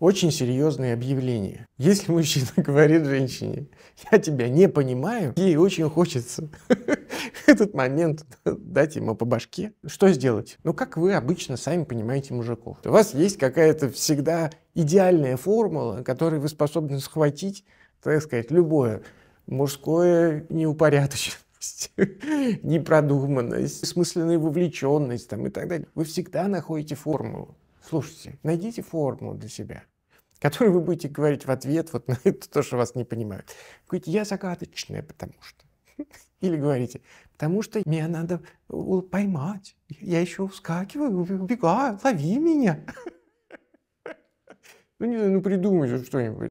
очень серьезное объявление. Если мужчина говорит женщине, я тебя не понимаю, ей очень хочется этот момент дать ему по башке. Что сделать? Ну, как вы обычно сами понимаете мужиков. У вас есть какая-то всегда идеальная формула, которой вы способны схватить, так сказать, любое мужское неупорядоченное непродуманность, смысленная вовлеченность там, и так далее. Вы всегда находите формулу. Слушайте, найдите формулу для себя, которую вы будете говорить в ответ вот на это, то, что вас не понимают. Говорите, я загадочная, потому что. Или говорите, потому что меня надо поймать. Я еще вскакиваю, убегаю, лови меня. Ну, не знаю, ну придумайте что-нибудь.